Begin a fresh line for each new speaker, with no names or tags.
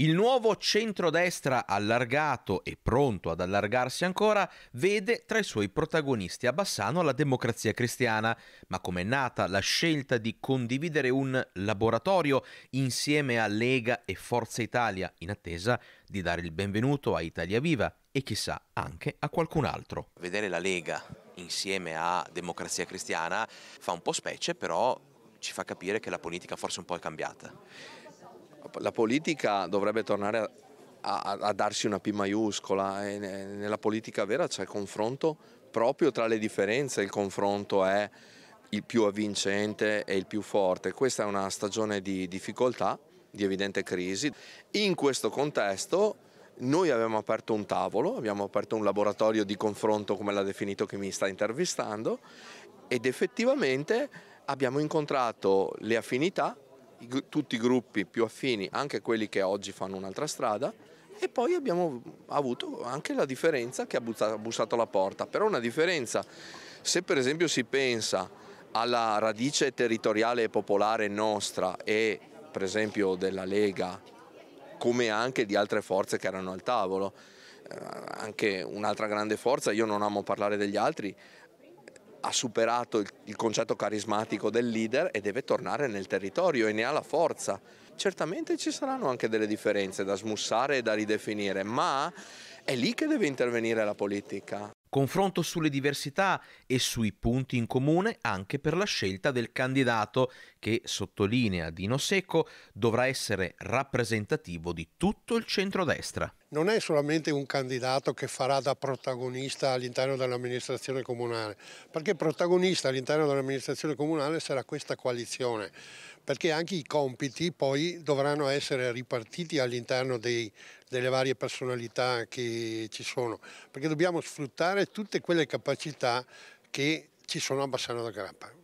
Il nuovo centrodestra allargato e pronto ad allargarsi ancora vede tra i suoi protagonisti a Bassano la democrazia cristiana, ma com'è nata la scelta di condividere un laboratorio insieme a Lega e Forza Italia in attesa di dare il benvenuto a Italia Viva e chissà anche a qualcun altro. Vedere la Lega insieme a Democrazia Cristiana fa un po' specie,
però ci fa capire che la politica forse un po' è cambiata la politica dovrebbe tornare a, a, a darsi una P maiuscola e nella politica vera c'è confronto proprio tra le differenze, il confronto è il più avvincente e il più forte. Questa è una stagione di difficoltà, di evidente crisi. In questo contesto noi abbiamo aperto un tavolo, abbiamo aperto un laboratorio di confronto come l'ha definito chi mi sta intervistando ed effettivamente abbiamo incontrato le affinità tutti i gruppi più affini, anche quelli che oggi fanno un'altra strada, e poi abbiamo avuto anche la differenza che ha bussato, la porta, però una differenza, se per esempio si pensa alla radice territoriale e popolare nostra e per esempio della Lega, come anche di altre forze che erano al tavolo, eh, anche un'altra grande forza, io non amo parlare degli altri, ha superato il, il concetto carismatico del leader e deve tornare nel territorio e ne ha la forza. Certamente ci saranno anche delle differenze da smussare e da ridefinire, ma è lì che deve intervenire la politica.
Confronto sulle diversità e sui punti in comune anche per la scelta del candidato che, sottolinea Dino Secco, dovrà essere rappresentativo di tutto il centrodestra
non è solamente un candidato che farà da protagonista all'interno dell'amministrazione comunale, perché protagonista all'interno dell'amministrazione comunale sarà questa coalizione, perché anche i compiti poi dovranno essere ripartiti all'interno delle varie personalità che ci sono, perché dobbiamo sfruttare tutte quelle capacità che ci sono a Bassano da Grappa.